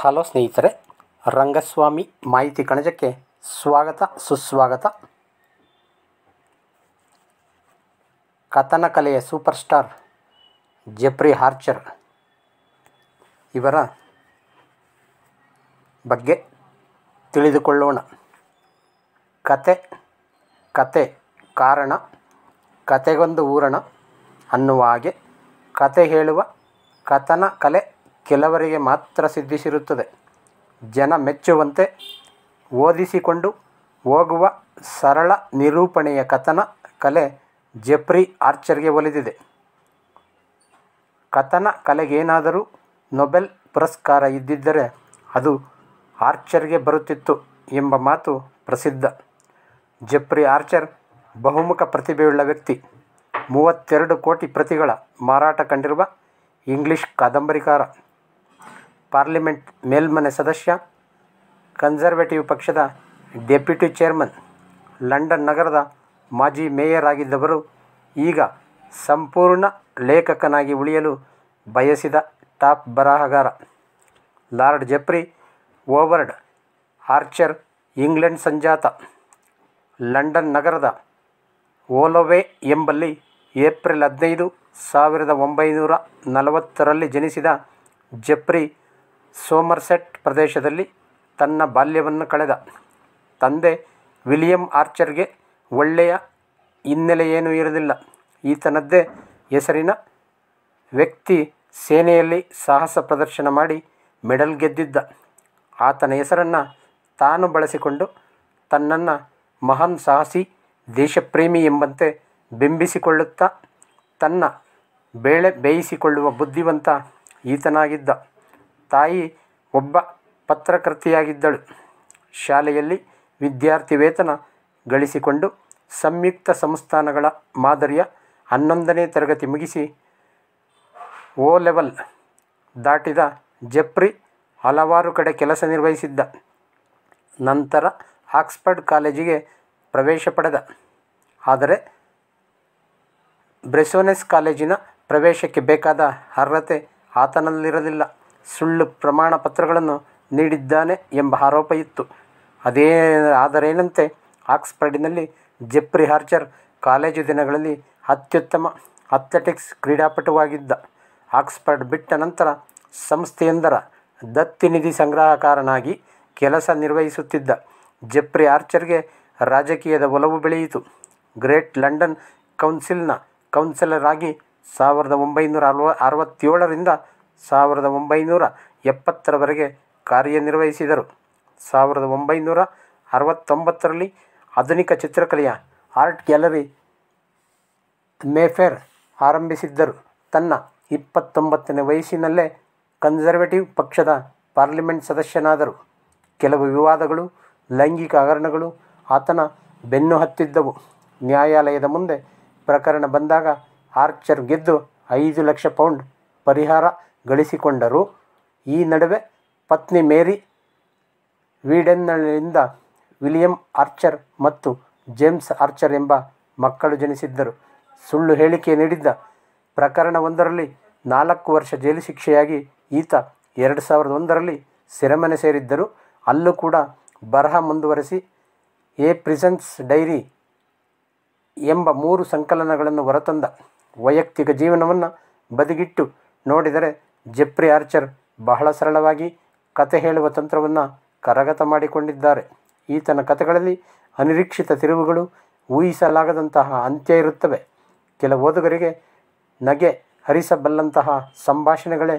hello ಸ್ನೇಹಿತರೆ ರಂಗಸ್ವಾಮಿ ಮಾಹಿತಿ ಕಣಜಕ್ಕೆ ಸ್ವಾಗತ ಸುಸ್ವಾಗತ ಕಥನಕಲೆಯ ಸೂಪರ್ ಸ್ಟಾರ್ ಜೆಪ್ರಿ ಹಾರ್ಚರ್ ಇವರ ಬಗ್ಗೆ ತಿಳಿದುಕೊಳ್ಳೋಣ ಕತೆ ಕತೆ ಕಾರಣ ಕತೆಗೊಂದು ಊರಣ ಅನ್ನುವ ಹಾಗೆ ಕತೆ ಹೇಳುವ ಕಥನ ಕಲೆ ಕೆಲವರಿಗೆ ಮಾತ್ರ ಸಿದ್ಧಿಸಿರುತ್ತದೆ ಜನ ಮೆಚ್ಚುವಂತೆ ಓದಿಸಿಕೊಂಡು ಹೋಗುವ ಸರಳ ನಿರೂಪಣೆಯ ಕಥನ ಕಲೆ ಜೆಫ್ರಿ ಆರ್ಚರ್ಗೆ ಒಲಿದಿದೆ ಕಥನ ಕಲೆಗೇನಾದರೂ ನೊಬೆಲ್ ಪುರಸ್ಕಾರ ಇದ್ದಿದ್ದರೆ ಅದು ಆರ್ಚರ್ಗೆ ಬರುತ್ತಿತ್ತು ಎಂಬ ಮಾತು ಪ್ರಸಿದ್ಧ ಜೆಫ್ರಿ ಆರ್ಚರ್ ಬಹುಮುಖ ಪ್ರತಿಭೆಯುಳ್ಳ ವ್ಯಕ್ತಿ ಮೂವತ್ತೆರಡು ಕೋಟಿ ಪ್ರತಿಗಳ ಮಾರಾಟ ಕಂಡಿರುವ ಇಂಗ್ಲಿಷ್ ಕಾದಂಬರಿಕಾರ ಪಾರ್ಲಿಮೆಂಟ್ ಮೇಲ್ಮನೆ ಸದಸ್ಯ ಕನ್ಸರ್ವೇಟಿವ್ ಪಕ್ಷದ ಡೆಪ್ಯೂಟಿ ಚೇರ್ಮನ್ ಲಂಡನ್ ನಗರದ ಮಾಜಿ ಮೇಯರ್ ಆಗಿದ್ದವರು ಈಗ ಸಂಪೂರ್ಣ ಲೇಖಕನಾಗಿ ಉಳಿಯಲು ಬಯಸಿದ ಟಾಪ್ ಬರಹಗಾರ Lord Jeffrey Howard Archer England ಸಂಜಾತ ಲಂಡನ್ ನಗರದ ಓಲೋವೆ ಎಂಬಲ್ಲಿ ಏಪ್ರಿಲ್ ಹದಿನೈದು ಸಾವಿರದ ಒಂಬೈನೂರ ನಲವತ್ತರಲ್ಲಿ ಜನಿಸಿದ ಜೆಫ್ರಿ ಸೋಮರ್ಸೆಟ್ ಪ್ರದೇಶದಲ್ಲಿ ತನ್ನ ಬಾಲ್ಯವನ್ನು ಕಳೆದ ತಂದೆ ವಿಲಿಯಂ ಆರ್ಚರ್ಗೆ ಒಳ್ಳೆಯ ಹಿನ್ನೆಲೆಯೇನೂ ಇರಲಿಲ್ಲ ಈತನದ್ದೇ ಹೆಸರಿನ ವ್ಯಕ್ತಿ ಸೇನೆಯಲ್ಲಿ ಸಾಹಸ ಪ್ರದರ್ಶನ ಮಾಡಿ ಮೆಡಲ್ ಗೆದ್ದಿದ್ದ ಆತನ ಹೆಸರನ್ನು ತಾನು ಬಳಸಿಕೊಂಡು ತನ್ನನ್ನು ಮಹಾನ್ ಸಾಹಸಿ ದೇಶಪ್ರೇಮಿ ಎಂಬಂತೆ ಬಿಂಬಿಸಿಕೊಳ್ಳುತ್ತಾ ತನ್ನ ಬೇಳೆ ಬೇಯಿಸಿಕೊಳ್ಳುವ ಬುದ್ಧಿವಂತ ಈತನಾಗಿದ್ದ ತಾಯಿ ಒಬ್ಬ ಪತ್ರಕರ್ತೆಯಾಗಿದ್ದಳು ಶಾಲೆಯಲ್ಲಿ ವಿದ್ಯಾರ್ಥಿ ವೇತನ ಗಳಿಸಿಕೊಂಡು ಸಂಯುಕ್ತ ಸಂಸ್ಥಾನಗಳ ಮಾದರಿಯ ಹನ್ನೊಂದನೇ ತರಗತಿ ಮುಗಿಸಿ ಓ ಲೆವೆಲ್ ದಾಟಿದ ಜೆಪ್ರಿ ಹಲವಾರು ಕಡೆ ಕೆಲಸ ನಿರ್ವಹಿಸಿದ್ದ ನಂತರ ಆಕ್ಸ್ಫರ್ಡ್ ಕಾಲೇಜಿಗೆ ಪ್ರವೇಶ ಪಡೆದ ಆದರೆ ಬ್ರೆಸೋನೆಸ್ ಕಾಲೇಜಿನ ಪ್ರವೇಶಕ್ಕೆ ಬೇಕಾದ ಅರ್ಹತೆ ಆತನಲ್ಲಿರಲಿಲ್ಲ ಸುಳ್ಳು ಪ್ರಮಾಣ ಪತ್ರಗಳನ್ನು ನೀಡಿದ್ದಾನೆ ಎಂಬ ಆರೋಪ ಇತ್ತು ಅದೇ ಆದರೇನಂತೆ ಆಕ್ಸ್ಫರ್ಡಿನಲ್ಲಿ ಜೆಪ್ರಿ ಹಾರ್ಚರ್ ಕಾಲೇಜು ದಿನಗಳಲ್ಲಿ ಅತ್ಯುತ್ತಮ ಅಥ್ಲೆಟಿಕ್ಸ್ ಕ್ರೀಡಾಪಟುವಾಗಿದ್ದ ಆಕ್ಸ್ಫರ್ಡ್ ಬಿಟ್ಟ ನಂತರ ಸಂಸ್ಥೆಯೊಂದರ ದತ್ತಿ ನಿಧಿ ಸಂಗ್ರಹಕಾರನಾಗಿ ಕೆಲಸ ನಿರ್ವಹಿಸುತ್ತಿದ್ದ ಜೆಪ್ರಿ ಆರ್ಚರ್ಗೆ ರಾಜಕೀಯದ ಒಲವು ಬೆಳೆಯಿತು ಗ್ರೇಟ್ ಲಂಡನ್ ಕೌನ್ಸಿಲ್ನ ಕೌನ್ಸಿಲರ್ ಆಗಿ ಸಾವಿರದ ಒಂಬೈನೂರ ಅರವ ಅರವತ್ತೇಳರಿಂದ ಸಾವಿರದ ಒಂಬೈನೂರ ಎಪ್ಪತ್ತರವರೆಗೆ ಕಾರ್ಯನಿರ್ವಹಿಸಿದರು ಸಾವಿರದ ಒಂಬೈನೂರ ಅರವತ್ತೊಂಬತ್ತರಲ್ಲಿ ಆಧುನಿಕ ಚಿತ್ರಕಲೆಯ ಆರ್ಟ್ ಗ್ಯಾಲರಿ ಮೇಫೇರ್ ಆರಂಭಿಸಿದ್ದರು ತನ್ನ ಇಪ್ಪತ್ತೊಂಬತ್ತನೇ ವಯಸ್ಸಿನಲ್ಲೇ ಕನ್ಸರ್ವೇಟಿವ್ ಪಕ್ಷದ ಪಾರ್ಲಿಮೆಂಟ್ ಸದಸ್ಯನಾದರು ಕೆಲವು ವಿವಾದಗಳು ಲೈಂಗಿಕ ಹಗರಣಗಳು ಆತನ ಬೆನ್ನು ಹತ್ತಿದ್ದವು ನ್ಯಾಯಾಲಯದ ಮುಂದೆ ಪ್ರಕರಣ ಬಂದಾಗ ಆರ್ಚರ್ ಗೆದ್ದು ಐದು ಲಕ್ಷ ಪೌಂಡ್ ಪರಿಹಾರ ಗಳಿಸಿಕೊಂಡರು ಈ ನಡುವೆ ಪತ್ನಿ ಮೇರಿ ವೀಡೆನ್ನಲ್ಲಿಂದ ವಿಲಿಯಂ ಆರ್ಚರ್ ಮತ್ತು ಜೇಮ್ಸ್ ಆರ್ಚರ್ ಎಂಬ ಮಕ್ಕಳು ಜನಿಸಿದ್ದರು ಸುಳ್ಳು ಹೇಳಿಕೆ ನೀಡಿದ್ದ ಪ್ರಕರಣವೊಂದರಲ್ಲಿ ನಾಲ್ಕು ವರ್ಷ ಜೈಲು ಶಿಕ್ಷೆಯಾಗಿ ಈತ ಎರಡು ಸಾವಿರದ ಒಂದರಲ್ಲಿ ಸೆರೆಮನೆ ಸೇರಿದ್ದರು ಅಲ್ಲೂ ಕೂಡ ಬರಹ ಮುಂದುವರೆಸಿ ಎ ಪ್ರಿಸೆನ್ಸ್ ಡೈರಿ ಎಂಬ ಮೂರು ಸಂಕಲನಗಳನ್ನು ಹೊರತಂದ ವೈಯಕ್ತಿಕ ಜೀವನವನ್ನು ಬದಿಗಿಟ್ಟು ನೋಡಿದರೆ ಜೆಪ್ರಿ ಆರ್ಚರ್ ಬಹಳ ಸರಳವಾಗಿ ಕತೆ ಹೇಳುವ ತಂತ್ರವನ್ನು ಕರಗತ ಮಾಡಿಕೊಂಡಿದ್ದಾರೆ ಈತನ ಕಥೆಗಳಲ್ಲಿ ಅನಿರೀಕ್ಷಿತ ತಿರುವುಗಳು ಊಹಿಸಲಾಗದಂತಹ ಅಂತ್ಯ ಇರುತ್ತವೆ ಕೆಲ ಓದುಗರಿಗೆ ನಗೆ ಹರಿಸಬಲ್ಲಂತಹ ಸಂಭಾಷಣೆಗಳೇ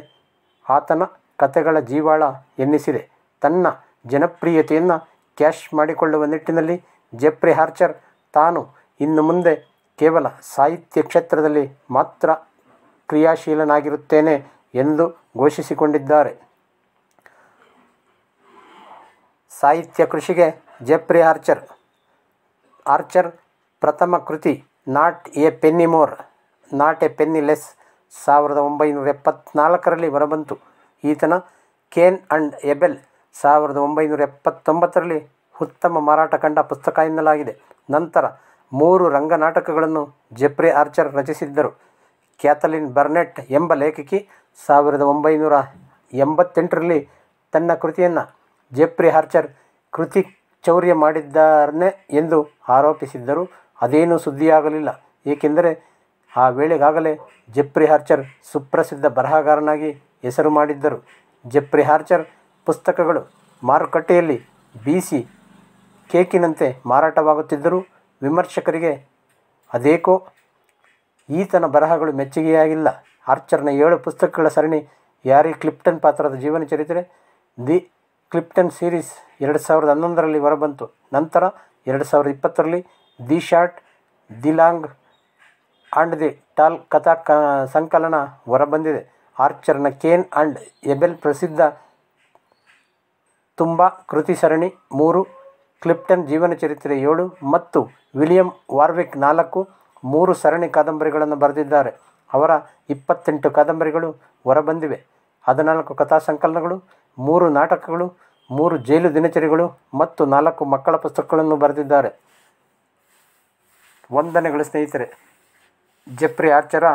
ಆತನ ಕತೆಗಳ ಜೀವಾಳ ಎನ್ನಿಸಿದೆ ತನ್ನ ಜನಪ್ರಿಯತೆಯನ್ನು ಕ್ಯಾಶ್ ಮಾಡಿಕೊಳ್ಳುವ ನಿಟ್ಟಿನಲ್ಲಿ ಜೆಪ್ರಿ ಹಾರ್ಚರ್ ತಾನು ಇನ್ನು ಮುಂದೆ ಕೇವಲ ಸಾಹಿತ್ಯ ಕ್ಷೇತ್ರದಲ್ಲಿ ಮಾತ್ರ ಕ್ರಿಯಾಶೀಲನಾಗಿರುತ್ತೇನೆ ಎಂದು ಘೋಷಿಸಿಕೊಂಡಿದ್ದಾರೆ ಸಾಹಿತ್ಯ ಕೃಷಿಗೆ ಜೆಫ್ರಿ ಆರ್ಚರ್ ಆರ್ಚರ್ ಪ್ರಥಮ ಕೃತಿ not a penny more not a penny less ಸಾವಿರದ ಒಂಬೈನೂರ ಎಪ್ಪತ್ನಾಲ್ಕರಲ್ಲಿ ಹೊರಬಂತು ಈತನ ಕೇನ್ ಅಂಡ್ ಎಬೆಲ್ ಸಾವಿರದ ಒಂಬೈನೂರ ಎಪ್ಪತ್ತೊಂಬತ್ತರಲ್ಲಿ ಉತ್ತಮ ಮಾರಾಟ ಕಂಡ ಪುಸ್ತಕ ಎನ್ನಲಾಗಿದೆ ನಂತರ ಮೂರು ರಂಗನಾಟಕಗಳನ್ನು ಜೆಫ್ರಿ ಆರ್ಚರ್ ರಚಿಸಿದ್ದರು ಕ್ಯಾಥಲಿನ್ ಬರ್ನೆಟ್ ಎಂಬ ಲೇಖಕಿ ಸಾವಿರದ ಒಂಬೈನೂರ ಎಂಬತ್ತೆಂಟರಲ್ಲಿ ತನ್ನ ಕೃತಿಯನ್ನು ಜೆಫ್ರಿ ಹಾರ್ಚರ್ ಕೃತಿ ಚೌರ್ಯ ಮಾಡಿದ್ದಾರನೆ ಎಂದು ಆರೋಪಿಸಿದ್ದರು ಅದೇನೂ ಸುದ್ದಿಯಾಗಲಿಲ್ಲ ಏಕೆಂದರೆ ಆ ವೇಳೆಗಾಗಲೇ ಜೆಫ್ರಿ ಹಾರ್ಚರ್ ಸುಪ್ರಸಿದ್ಧ ಬರಹಗಾರನಾಗಿ ಹೆಸರು ಮಾಡಿದ್ದರು ಜೆಫ್ರಿ ಹಾರ್ಚರ್ ಪುಸ್ತಕಗಳು ಮಾರುಕಟ್ಟೆಯಲ್ಲಿ ಬೀಸಿ ಕೇಕಿನಂತೆ ಮಾರಾಟವಾಗುತ್ತಿದ್ದರು ವಿಮರ್ಶಕರಿಗೆ ಅದೇಕೋ ಈತನ ಬರಹಗಳು ಮೆಚ್ಚುಗೆಯಾಗಿಲ್ಲ ಆರ್ಚರ್ನ ಏಳು ಪುಸ್ತಕಗಳ ಸರಣಿ ಯಾರಿ ಕ್ಲಿಪ್ಟನ್ ಪಾತ್ರದ ಜೀವನ ಚರಿತ್ರೆ ದಿ ಕ್ಲಿಪ್ಟನ್ ಸೀರೀಸ್ ಎರಡು ಸಾವಿರದ ಹನ್ನೊಂದರಲ್ಲಿ ಹೊರಬಂತು ನಂತರ ಎರಡು ಸಾವಿರದ ಇಪ್ಪತ್ತರಲ್ಲಿ the short the long and the tall ಕಥಾ ಕ ಸಂಕಲನ ಹೊರಬಂದಿದೆ ಆರ್ಚರ್ನ ಕೇನ್ ಆ್ಯಂಡ್ ಎಬೆಲ್ ಪ್ರಸಿದ್ಧ ತುಂಬ ಕೃತಿ ಸರಣಿ ಮೂರು ಕ್ಲಿಪ್ಟನ್ ಜೀವನ ಚರಿತ್ರೆ ಏಳು ಮತ್ತು ವಿಲಿಯಂ ವಾರ್ವಿಕ್ ನಾಲ್ಕು ಮೂರು ಸರಣಿ ಕಾದಂಬರಿಗಳನ್ನು ಬರೆದಿದ್ದಾರೆ ಅವರ ಇಪ್ಪತ್ತೆಂಟು ಕಾದಂಬರಿಗಳು ಹೊರಬಂದಿವೆ ಹದಿನಾಲ್ಕು ಕಥಾ ಸಂಕಲನಗಳು ಮೂರು ನಾಟಕಗಳು ಮೂರು ಜೈಲು ದಿನಚರಿಗಳು ಮತ್ತು ನಾಲ್ಕು ಮಕ್ಕಳ ಪುಸ್ತಕಗಳನ್ನು ಬರೆದಿದ್ದಾರೆ ವಂದನೆಗಳು ಸ್ನೇಹಿತರೆ ಜಪ್ರಿ ಆರ್ಚರ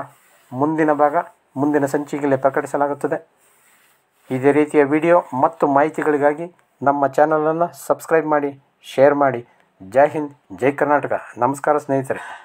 ಮುಂದಿನ ಭಾಗ ಮುಂದಿನ ಸಂಚಿಕೆಯಲ್ಲಿ ಪ್ರಕಟಿಸಲಾಗುತ್ತದೆ ಇದೇ ರೀತಿಯ ವಿಡಿಯೋ ಮತ್ತು ಮಾಹಿತಿಗಳಿಗಾಗಿ ನಮ್ಮ ಚಾನಲನ್ನು ಸಬ್ಸ್ಕ್ರೈಬ್ ಮಾಡಿ ಶೇರ್ ಮಾಡಿ ಜೈ ಹಿಂದ್ ಜೈ ಕರ್ನಾಟಕ ನಮಸ್ಕಾರ ಸ್ನೇಹಿತರೆ